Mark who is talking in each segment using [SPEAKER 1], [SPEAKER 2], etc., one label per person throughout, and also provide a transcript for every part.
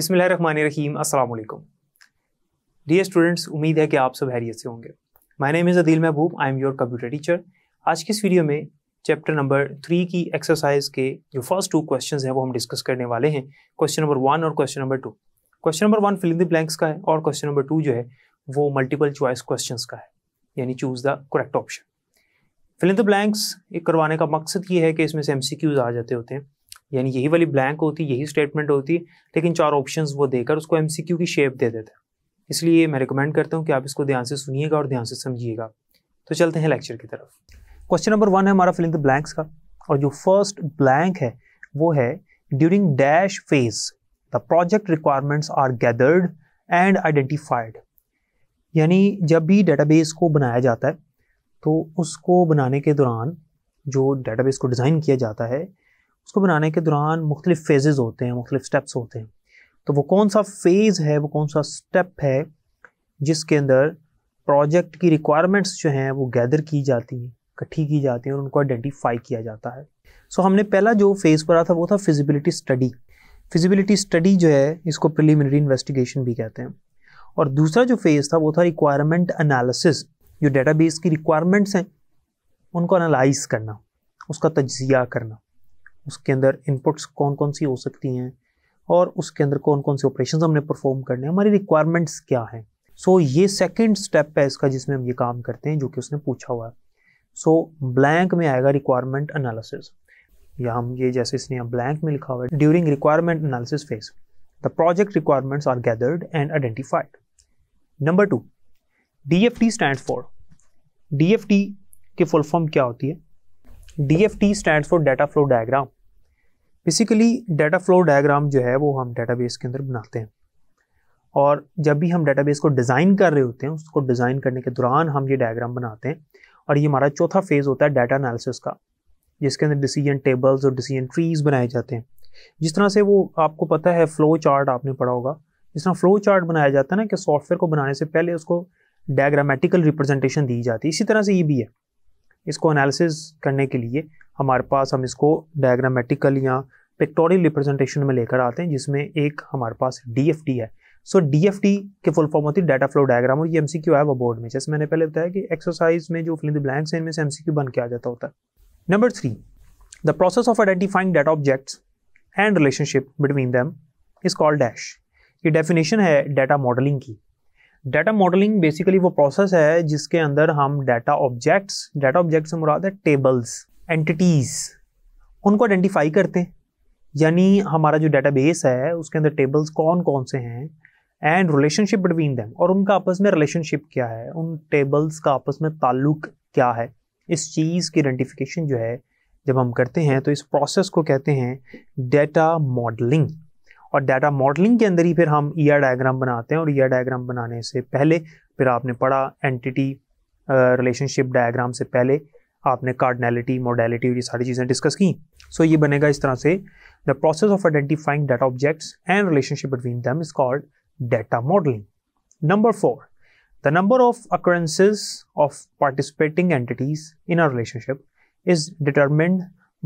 [SPEAKER 1] बिसमीम अल्लाम dear students उम्मीद है कि आप सब हैरियत से होंगे my name is Adeel Mehboob I am your computer teacher आज की इस वीडियो में चैप्टर नंबर थ्री की एक्सरसाइज के जो फर्स्ट टू क्वेश्चन हैं वो हम डिस्कस करने वाले हैं क्वेश्चन नंबर वन और question number two question number one filling the blanks का है और क्वेश्चन नंबर टू जो है वो मल्टीपल चॉइस क्वेश्चन का है यानी choose the correct option filling the blanks करवाने का मकसद ये है कि इसमें से एम आ जाते होते हैं यानी यही वाली ब्लैंक होती यही स्टेटमेंट होती लेकिन चार ऑप्शन वो देकर उसको एम की शेप दे देते हैं इसलिए मैं रिकमेंड करता हूँ कि आप इसको ध्यान से सुनिएगा और ध्यान से समझिएगा तो चलते हैं लेक्चर की तरफ क्वेश्चन नंबर वन है हमारा फिलिंग द ब्लैंक्स का और जो फर्स्ट ब्लैंक है वो है during dash phase the project requirements are gathered and identified यानी जब भी डेटाबेस को बनाया जाता है तो उसको बनाने के दौरान जो डेटाबेस को डिज़ाइन किया जाता है उसको बनाने के दौरान मुख्तलिफ फेजेज़ होते हैं मुख्तलिफ स्टेप्स होते हैं तो वो कौन सा फेज़ है वो कौन सा स्टेप है जिसके अंदर प्रोजेक्ट की रिक्वायरमेंट्स जो हैं वो गैदर की जाती हैं इकट्ठी की जाती हैं और उनको आइडेंटिफाई किया जाता है सो so, हमने पहला जो फेज़ पढ़ा था वो था फिजिबिलिटी स्टडी फिजिबिलिटी स्टडी जो है इसको प्रिलिमिनरी इन्वेस्टिगेशन भी कहते हैं और दूसरा जो फेज़ था वो था रिक्वायरमेंट एनालिसिस जो डेटाबेस की रिक्वायरमेंट्स हैं उनको एनालाइज करना उसका तजिया करना उसके अंदर इनपुट्स कौन कौन सी हो सकती हैं और उसके अंदर कौन कौन से ऑपरेशन हमने परफॉर्म करने हैं हमारी रिक्वायरमेंट्स क्या हैं सो so, ये सेकेंड स्टेप है इसका जिसमें हम ये काम करते हैं जो कि उसने पूछा हुआ है सो ब्लैंक में आएगा रिक्वायरमेंट एनालिसिस या हम ये जैसे इसने यहाँ ब्लैंक में लिखा हुआ है during requirement analysis phase the project requirements are gathered and identified number two D F T stand for D F T की फुल फॉर्म क्या होती है D F T stand for data flow diagram basically data flow diagram जो है वो हम database के अंदर बनाते हैं और जब भी हम डेटाबेस को डिज़ाइन कर रहे होते हैं उसको डिज़ाइन करने के दौरान हम ये डायग्राम बनाते हैं और ये हमारा चौथा फेज़ होता है डाटा एनालिसिस का जिसके अंदर डिसीजन टेबल्स और डिसीजन ट्रीज बनाए जाते हैं जिस तरह से वो आपको पता है फ्लो चार्ट आपने पढ़ा होगा जिस तरह फ्लो चार्ट बनाया जाता है ना कि सॉफ्टवेयर को बनाने से पहले उसको डायग्रामेटिकल रिप्रेजेंटेशन दी जाती है इसी तरह से ये भी है इसको एनालिसिस करने के लिए हमारे पास हम इसको डायग्रामेटिकल या पिक्टोरियल रिप्रेजेंटेशन में लेकर आते हैं जिसमें एक हमारे पास डी है सो so, डी के फुल फॉर्म होती है डाटा फ्लो डायग्राम और ये एम है वो बोर्ड में जैसे मैंने पहले बताया कि एक्सरसाइज में जो फिलिंग ब्लैंक्स हैं इनमें से एम बन के आ जाता होता है number three the process of identifying data objects and relationship between them is called dash ये डेफिनेशन है डाटा मॉडलिंग की डाटा मॉडलिंग बेसिकली वो प्रोसेस है जिसके अंदर हम डाटा ऑब्जेक्ट्स डाटा ऑब्जेक्ट्स से मुराद है टेबल्स एंटिटीज़ उनको आइडेंटिफाई करते हैं यानी हमारा जो डेटाबेस है उसके अंदर टेबल्स कौन कौन से हैं एंड रिलेशनशिप बिटवीन दैम और उनका आपस में रिलेशनशिप क्या है उन टेबल्स का आपस में ताल्लुक क्या है इस चीज़ की आइडेंटिफिकेशन जो है जब हम करते हैं तो इस प्रोसेस को कहते हैं डेटा मॉडलिंग और डाटा मॉडलिंग के अंदर ही फिर हम ईयर ER डायग्राम बनाते हैं और ईयर ER डायग्राम बनाने से पहले फिर आपने पढ़ा एंटिटी रिलेशनशिप डायग्राम से पहले आपने कार्डनैलिटी मोडेलिटी ये सारी चीज़ें डिस्कस की सो ये बनेगा इस तरह से the process of identifying data objects and relationship between them is called data modelling number four the number of occurrences of participating entities in a relationship is determined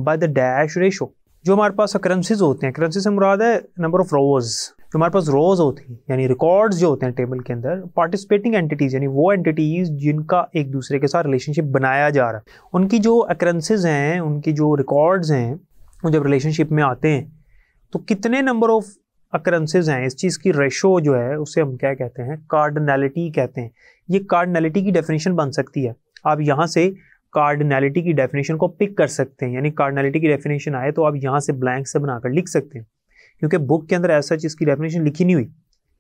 [SPEAKER 1] by the dash ratio जो हमारे पास occurrences होते हैं occurrences से मुराद है number of रोज जो हमारे पास रोज होती हैं यानी रिकॉर्ड्स जो होते हैं टेबल के अंदर पार्टिसिपेटिंग एंटिटीज़ यानी वो एंटिटीज़ जिनका एक दूसरे के साथ रिलेशनशिप बनाया जा रहा है उनकी जो अक्रेंसेज हैं उनकी जो रिकॉर्ड्स हैं वो जब रिलेशनशिप में आते हैं तो कितने नंबर ऑफ अक्रेंसेज हैं इस चीज़ की रेशो जो है उसे हम क्या कहते हैं कार्डनैलिटी कहते हैं ये कार्डनैलिटी की डेफिनेशन बन सकती है आप यहाँ से कार्डनैलिटी की डेफिनेशन को पिक कर सकते हैं यानी कार्डनैलिटी की डेफिनेशन आए तो आप यहाँ से ब्लैंक से बनाकर लिख सकते हैं क्योंकि बुक के अंदर ऐसा चीज़ की डेफिनेशन लिखी नहीं हुई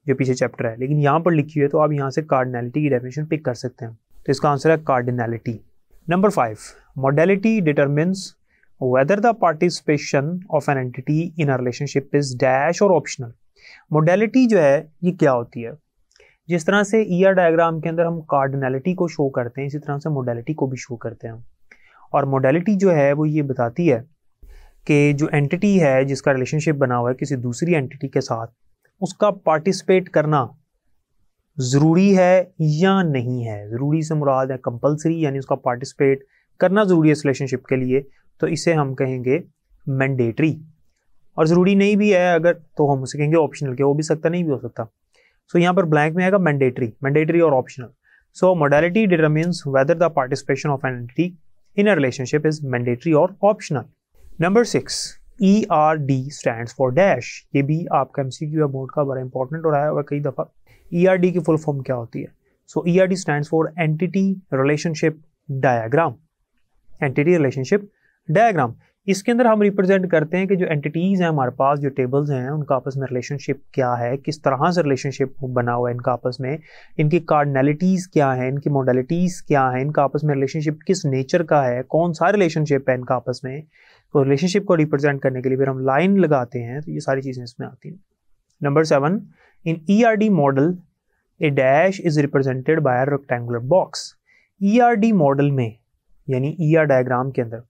[SPEAKER 1] जो पीछे चैप्टर है लेकिन यहाँ पर लिखी हुई है तो आप यहाँ से कार्डिनैलिटी की डेफिनेशन पिक कर सकते हैं तो इसका आंसर है cardinality number five modality determines whether the participation of an entity in a relationship is dash or optional modality जो है ये क्या होती है जिस तरह से ईयर e डायग्राम के अंदर हम कार्डनैलिटी को शो करते हैं इसी तरह से मोडेलिटी को भी शो करते हैं और मोडेलिटी जो है वो ये बताती है कि जो एंटिटी है जिसका रिलेशनशिप बना हुआ है किसी दूसरी एंटिटी के साथ उसका पार्टिसिपेट करना ज़रूरी है या नहीं है ज़रूरी से मुराद है कंपलसरी यानी उसका पार्टिसिपेट करना ज़रूरी है इस रिलेशनशिप के लिए तो इसे हम कहेंगे मैंडेटरी और ज़रूरी नहीं भी है अगर तो हम उसे कहेंगे ऑप्शनल के हो भी सकता नहीं भी हो सकता सो so, यहाँ पर ब्लैंक में आएगा मैंडेटरी मैंडेटरी और optional so modality determines whether the participation of an entity in a relationship is mandatory और optional number six E R D stand for dash ये भी आपका एम सी क्यू या बोर्ड का बड़ा इंपॉर्टेंट हो रहा है और कई दफ़ा ई e आर डी की फुल फॉर्म क्या होती है so E R D stand for entity relationship diagram entity relationship diagram इसके अंदर हम रिप्रेजेंट करते हैं कि जो एंटिटीज़ हैं हमारे पास जो टेबल्स हैं उनका आपस में रिलेशनशिप क्या है किस तरह से रिलेशनशिप बना हुआ है इनका आपस में इनकी कार्डनैलिटीज़ क्या है इनकी मॉडलिटीज़ क्या है इनका आपस में रिलेशनशिप किस नेचर का है कौन सा रिलेशनशिप है इनका आपस में तो रिलेशनशिप को रिप्रेजेंट करने के लिए फिर हम लाइन लगाते हैं तो ये सारी चीज़ें इसमें आती हैं number seven in E R D model a dash is represented by rectangular box E R D model में यानी ई आर डायग्राम के अंदर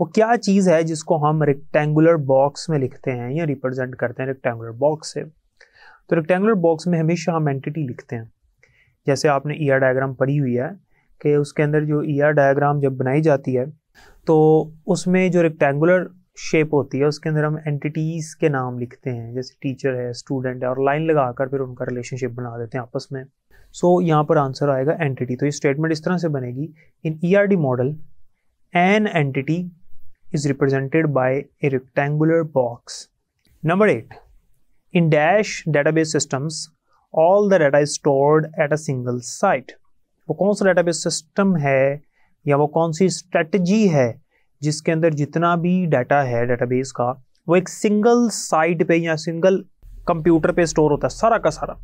[SPEAKER 1] वो क्या चीज़ है जिसको हम रेक्टेंगुलर बॉक्स में लिखते हैं या रिप्रेजेंट करते हैं रेक्टेंगुलर बॉक्स से तो रेक्टेंगुलर बॉक्स में हमेशा हम एंटिटी लिखते हैं जैसे आपने ई आर डायग्राम पढ़ी हुई है कि उसके अंदर जो ई आर डायग्राम जब बनाई जाती है तो उसमें जो रेक्टेंगुलर शेप होती है उसके अंदर हम एंटिटीज़ के नाम लिखते हैं जैसे टीचर है स्टूडेंट है और लाइन लगाकर फिर उनका रिलेशनशिप बना देते हैं आपस में सो so, यहाँ पर आंसर आएगा एंटिटी तो ये स्टेटमेंट इस तरह से बनेगी in E model an entity is represented by a rectangular box number eight in dash database systems all the data is stored at a single site वो कौन सा डेटाबेस सिस्टम है या वो कौन सी स्ट्रेटजी है जिसके अंदर जितना भी डाटा है डाटाबेस का वो एक सिंगल साइट पे या सिंगल कंप्यूटर पे स्टोर होता है सारा का सारा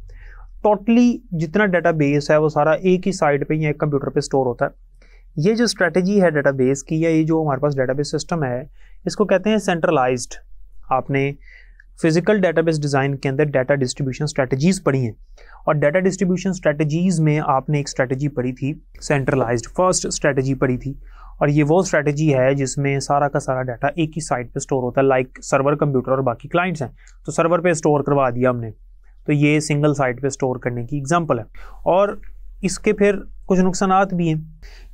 [SPEAKER 1] टोटली जितना डाटाबेस है वो सारा एक ही साइट पे या एक कंप्यूटर पे स्टोर होता है ये जो स्ट्रेटजी है डाटाबेस की या ये जो हमारे पास डाटाबेस सिस्टम है इसको कहते हैं सेंट्रलाइज्ड आपने फिजिकल डेटाबेस डिज़ाइन के अंदर डाटा डिस्ट्रीब्यूशन स्ट्रेटजीज़ पढ़ी हैं और डाटा डिस्ट्रीब्यूशन स्ट्रेटजीज़ में आपने एक स्ट्रेटजी पढ़ी थी सेंट्रलाइज्ड फर्स्ट स्ट्रेटजी पढ़ी थी और ये वो स्ट्रेटजी है जिसमें सारा का सारा डाटा एक ही साइट पे स्टोर होता है लाइक सर्वर कंप्यूटर और बाकी क्लाइंट्स हैं तो सर्वर पे स्टोर करवा दिया हमने तो ये सिंगल साइट पे स्टोर करने की एग्जांपल है और इसके फिर कुछ नुकसान भी हैं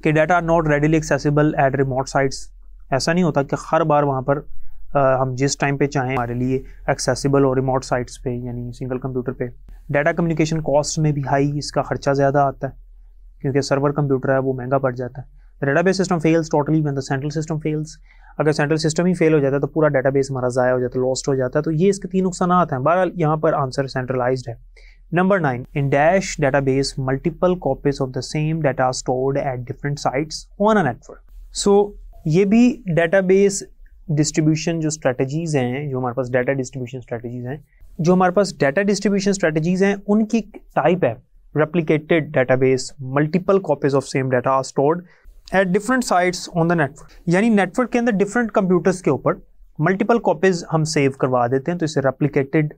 [SPEAKER 1] कि data not readily accessible at remote sites ऐसा नहीं होता कि हर बार वहाँ पर हम जिस टाइम पे चाहें हमारे लिए एक्सेसिबल और रिमोट साइट्स पे यानी सिंगल कंप्यूटर पे डाटा कम्युनिकेशन कॉस्ट में भी हाई इसका खर्चा ज़्यादा आता है क्योंकि सर्वर कंप्यूटर है वो महंगा पड़ जाता है base system fails totally when the central system fails अगर सेंट्रल सिस्टम ही फेल हो जाता है तो पूरा डाटा बेस हमारा ज़ाया हो जाता है लॉस्ट हो जाता है तो ये इसके तीन नुकसान आते हैं बहरहाल यहाँ पर आंसर सेंट्रलाइज है number nine in dash data base multiple copies of the same data stored at different sites on a network so ये भी डाटा बेस डिस्ट्रीब्यूशन जो स्ट्रेटजीज हैं जो हमारे पास डाटा डिस्ट्रीब्यूशन स्ट्रेटजीज हैं जो हमारे पास डाटा डिस्ट्रीब्यूशन स्ट्रेटजीज हैं उनकी टाइप है replicated database multiple copies of same data are stored at different sites on the network यानी नेटवर्क के अंदर डिफरेंट कंप्यूटर्स के ऊपर मल्टीपल कॉपीज हम सेव करवा देते हैं तो इसे रेप्लीकेटेड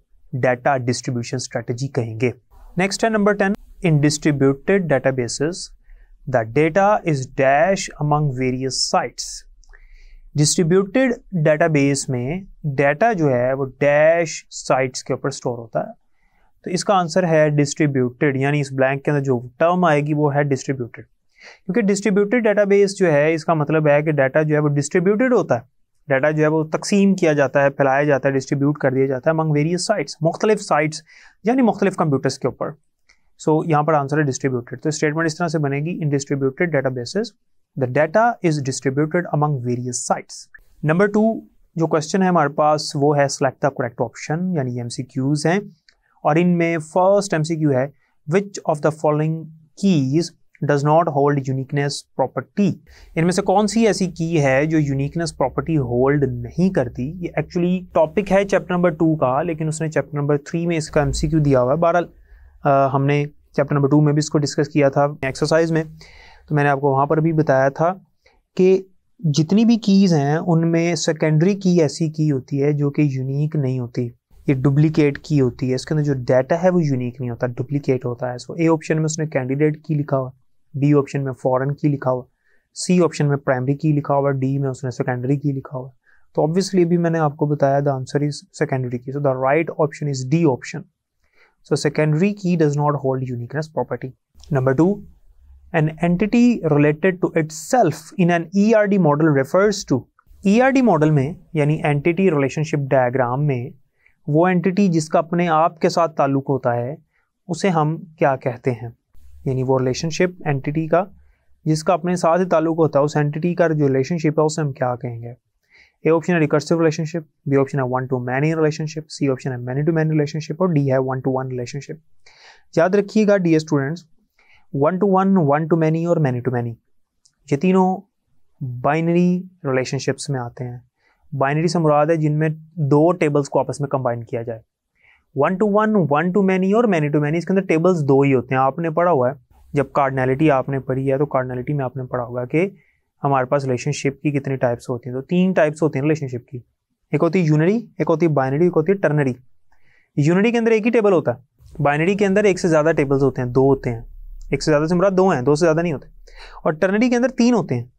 [SPEAKER 1] डाटा डिस्ट्रीब्यूशन स्ट्रेटजी कहेंगे नेक्स्ट है number ten in distributed databases the data is dash among various sites distributed database में डाटा जो है वो डैश साइट्स के ऊपर स्टोर होता है तो इसका आंसर है डिस्ट्रीब्यूटेड यानी इस ब्लैंक के अंदर जो टर्म आएगी वो है डिस्ट्रीब्यूटेड क्योंकि डिस्ट्रीब्यूटेड डेटाबेस जो है इसका मतलब है कि डाटा जो है वो डिस्ट्रीब्यूटेड होता है डाटा जो है वो तकसीम किया जाता है फैलाया जाता है डिस्ट्रीब्यूट कर दिया जाता है अमंग वेरियस साइट्स मुख्तलिफ साइट्स यानी मुख्तलिफ कंप्यूटर्स के ऊपर सो so, यहाँ पर आंसर है डिस्ट्रीब्यूटेड तो स्टेटमेंट इस तरह से बनेगी in distributed data bases the data is distributed among various sites number two जो क्वेश्चन है हमारे पास वो है सेलेक्ट द करेक्ट ऑप्शन यानी एम हैं और इनमें फर्स्ट एम है which of the following keys does not hold uniqueness property इनमें से कौन सी ऐसी की है जो यूनिकनेस प्रॉपर्टी होल्ड नहीं करती ये एक्चुअली टॉपिक है चैप्टर नंबर टू का लेकिन उसने चैप्टर नंबर थ्री में इसका एम दिया हुआ है बहरहाल हमने चैप्टर नंबर टू में भी इसको डिस्कस किया था एक्सरसाइज में तो मैंने आपको वहाँ पर भी बताया था कि जितनी भी कीज़ हैं उनमें सेकेंडरी की ऐसी की होती है जो कि यूनिक नहीं होती ये डुप्लीकेट की होती है इसके अंदर जो डाटा है वो यूनिक नहीं होता डुप्लीकेट होता है सो ए ऑप्शन में उसने कैंडिडेट की लिखा हुआ बी ऑप्शन में फॉरन की लिखा हुआ सी ऑप्शन में प्राइमरी की लिखा हुआ डी में उसने सेकेंडरी की लिखा हुआ तो ऑब्वियसली भी मैंने आपको बताया the answer is secondary key so the right option is D option so secondary key does not hold uniqueness property number two An entity related to itself in an ERD model refers to ERD model में यानी entity relationship diagram में वो entity जिसका अपने आप के साथ ताल्लुक होता है उसे हम क्या कहते हैं यानी वो रिलेशनशिप एंटिटी का जिसका अपने साथ ही ताल्लुक होता है उस एंटिटी का जो रिलेशनशिप है उसे हम क्या कहेंगे ए ऑप्शन है रिकर्सिव रिलेशनशिप बी ऑप्शन है one to many relationship C option है मैनी टू मैनी रिलेशनशिप और डी है वन टू वन रिलेशनशिप याद रखिएगा dear students one to one one to many और मैनी टू मैनी ये तीनों बाइनरी रिलेशनशिप्स में आते हैं बाइनरी से मुराद है जिनमें दो टेबल्स को आपस में कंबाइन किया जाए one to one one to many और मैनी टू मैनी इसके अंदर टेबल्स दो ही होते हैं आपने पढ़ा हुआ है जब कार्डनैलिटी आपने पढ़ी है तो कार्डनैलिटी में आपने पढ़ा होगा कि हमारे पास रिलेशनशिप की कितनी टाइप्स होती हैं तो तीन टाइप्स होती हैं रिलेशनशिप की एक होती है यूनरी एक होती है बाइनरी एक होती है टर्नरी यूनरी के अंदर एक ही टेबल होता है बाइनरी के अंदर एक से ज़्यादा टेबल्स होते हैं दो होते हैं एक से ज़्यादा से मुराद दो हैं दो से ज़्यादा नहीं होते और टर्नरी के अंदर तीन होते हैं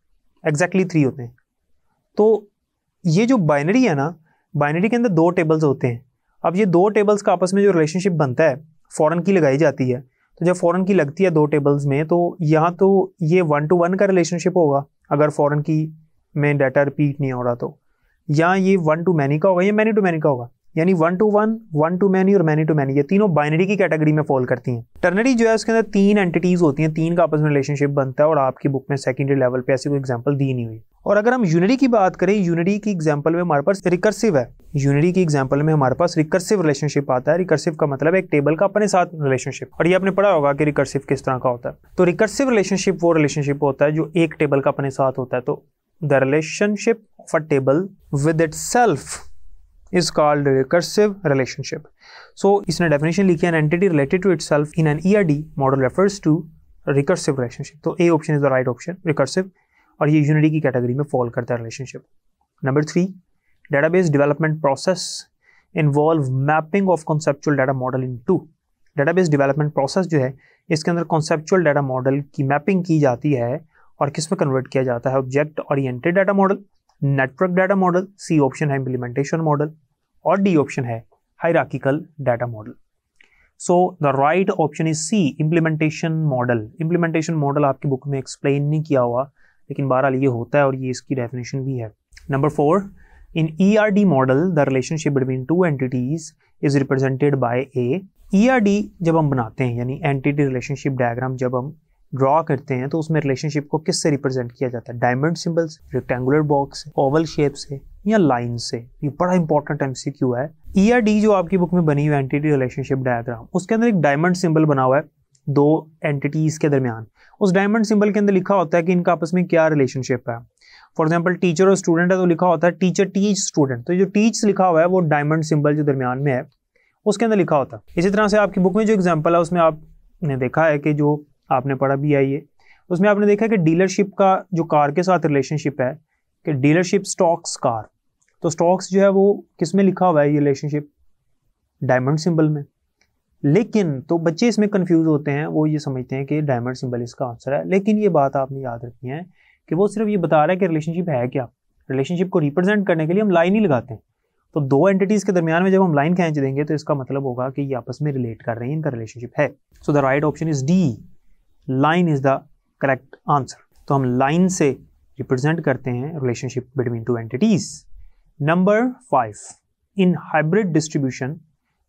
[SPEAKER 1] एग्जैक्टली थ्री होते हैं तो ये जो बाइनरी है ना बाइनरी के अंदर दो टेबल्स होते हैं अब ये दो टेबल्स का आपस में जो रिलेशनशिप बनता है फ़ौरन की लगाई जाती है तो जब फ़ौरन की लगती है दो टेबल्स में तो यहाँ तो ये वन टू वन का रिलेशनशिप होगा अगर फ़ौरन की में डाटा रिपीट नहीं हो रहा तो या ये वन टू मैनी का होगा या मैनी टू मैनी का होगा यानी one to one one to many और मैनी टू मैनी ये तीनों बाइनरी की कैटेगरी में फॉल करती हैं टर्नरी जो है उसके अंदर तीन एंटिटीज होती हैं तीन का आपस में रिलेशनशिप बनता है और आपकी बुक में सेकेंडरी लेवल पे ऐसी कोई एग्जाम्पल दी नहीं हुई और अगर हम यूनिटी की बात करें यूनिटी की एग्जाम्पल में हमारे पास रिकर्सिव है यूनिटी की एग्जाम्पल में हमारे पास रिकर्सिव रिलेशनशिप आता है रिकर्सिव का मतलब एक टेबल का अपने साथ रिलेशनशिप और ये आपने पढ़ा होगा कि रिकर्सिव किस तरह का होता है तो रिकर्सिव रिलेशनशिप वो रिलेशनशिप होता है जो एक टेबल का अपने साथ होता है तो the relationship of a table with itself is called recursive relationship so इसने डेफिनेशन लिखी an entity related to itself in an E R D model refers to recursive relationship तो A option is the right option recursive और ये unary की category में fall करता है relationship number three database development process involve mapping of conceptual data model into database development process जो है इसके अंदर कॉन्सेप्चुअल डाटा मॉडल की मैपिंग की जाती है और किस में कन्वर्ट किया जाता है object oriented data model network data model C option है इम्प्लीमेंटेशन मॉडल और डी ऑप्शन है hierarchical data model so the right option is C implementation model implementation model आपकी बुक में एक्सप्लेन नहीं किया हुआ लेकिन बहरहाल ये होता है और ये इसकी डेफिनेशन भी है number four in E R D model the relationship between two entities is represented by a E R D जब हम बनाते हैं यानी एंटिटी रिलेशनशिप डायग्राम जब हम ड्रॉ करते हैं तो उसमें रिलेशनशिप को किससे रिप्रेजेंट किया जाता है diamond symbols rectangular box oval shape से या लाइन से ये बड़ा इंपॉर्टेंट एमसीक्यू है ई आर डी जो आपकी बुक में बनी हुई एंटिटी रिलेशनशिप डायग्राम उसके अंदर एक डायमंड सिंबल बना हुआ है दो एंटिटीज के दरमियान उस डायमंड सिंबल के अंदर लिखा होता है कि इनका आपस में क्या रिलेशनशिप है फॉर एग्जाम्पल टीचर और स्टूडेंट है तो लिखा होता है टीचर टीच स्टूडेंट तो जो टीच लिखा हुआ है वो डायमंड सिंबल जो दरमियान में है उसके अंदर लिखा होता है इसी तरह से आपकी बुक में जो एग्जाम्पल है उसमें आपने देखा है कि जो आपने पढ़ा भी है ये उसमें आपने देखा है कि डीलरशिप का जो कार के साथ रिलेशनशिप है कि डीलरशिप स्टॉक्स कार तो स्टॉक्स जो है वो किस में लिखा हुआ है ये रिलेशनशिप डायमंड सिंबल में लेकिन तो बच्चे इसमें कंफ्यूज होते हैं वो ये समझते हैं कि डायमंड सिंबल इसका आंसर है लेकिन ये बात आपने याद रखी है कि वो सिर्फ ये बता रहा है कि रिलेशनशिप है क्या रिलेशनशिप को रिप्रेजेंट करने के लिए हम लाइन ही लगाते हैं तो दो एंटिटीज़ के दरमियान में जब हम लाइन खींच देंगे तो इसका मतलब होगा कि ये आपस में रिलेट कर रहे हैं इनका रिलेशनशिप है so the right option is D line is the correct answer तो हम लाइन से रिप्रेजेंट करते हैं relationship between two entities Number 5. In hybrid distribution,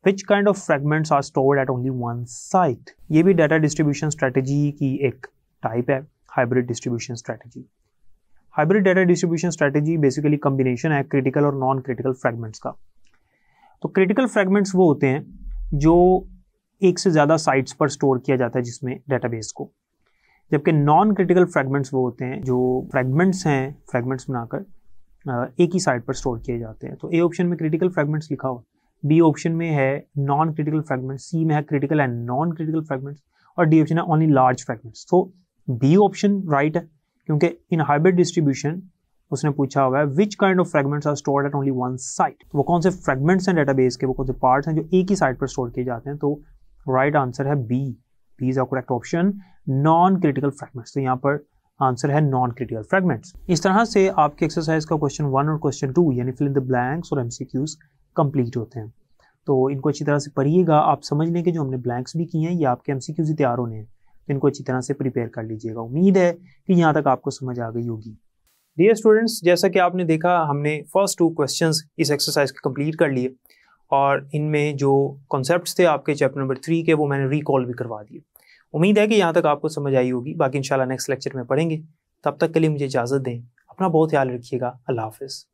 [SPEAKER 1] which kind of fragments are stored at only one site? ये भी data distribution strategy की एक type है hybrid distribution strategy. Hybrid data distribution strategy basically combination है critical और non-critical fragments का तो critical fragments वो होते हैं जो एक से ज़्यादा साइट्स पर स्टोर किया जाता है जिसमें डेटाबेस को जबकि नॉन क्रिटिकल फ्रैगमेंट्स वो होते हैं जो फ्रैगमेंट्स हैं फ्रैगमेंट्स बनाकर एक ही साइड पर स्टोर किए जाते हैं तो ए ऑप्शन में क्रिटिकल फ्रेगमेंट्स लिखा हो बी ऑप्शन में है नॉन क्रिटिकल फ्रेगमेंट्स सी में है critical and non critical fragments और डी ऑप्शन है ओनली लार्ज फ्रेगमेंट्स तो बी ऑप्शन राइट है क्योंकि इन हाइब्रिड डिस्ट्रीब्यूशन उसने पूछा हुआ है which kind of fragments are stored at only one site वो कौन से फ्रेगमेंट्स हैं डेटाबेस के वो कौन से पार्ट्स हैं जो एक ही साइट पर स्टोर किए जाते हैं तो राइट right आंसर है B B is a correct option non critical fragments तो यहाँ पर आंसर है नॉन क्रिटिकल फ्रेगमेंट्स इस तरह से आपके एक्सरसाइज का क्वेश्चन वन और क्वेश्चन टू यानी फिल इन द ब्लैंक्स और एमसीक्यूज कंप्लीट होते हैं तो इनको अच्छी तरह से पढ़िएगा आप समझ लें कि जो हमने ब्लैंक्स भी किए हैं ये आपके एम सी क्यूज ही तैयार होने हैं तो इनको अच्छी तरह से प्रिपेयर कर लीजिएगा उम्मीद है कि यहाँ तक आपको समझ आ गई होगी डियर स्टूडेंट्स जैसा कि आपने देखा हमने फर्स्ट टू क्वेश्चन इस एक्सरसाइज के कम्प्लीट कर लिए और इनमें जो कॉन्सेप्ट थे आपके चैप्टर नंबर थ्री के वो मैंने रिकॉल भी करवा दिए उम्मीद है कि यहाँ तक आपको समझ आई होगी बाकी इंशाल्लाह नेक्स्ट लेक्चर में पढ़ेंगे तब तक के लिए मुझे इजाज़त दें अपना बहुत ख्याल रखिएगा अल्लाह हाफिज़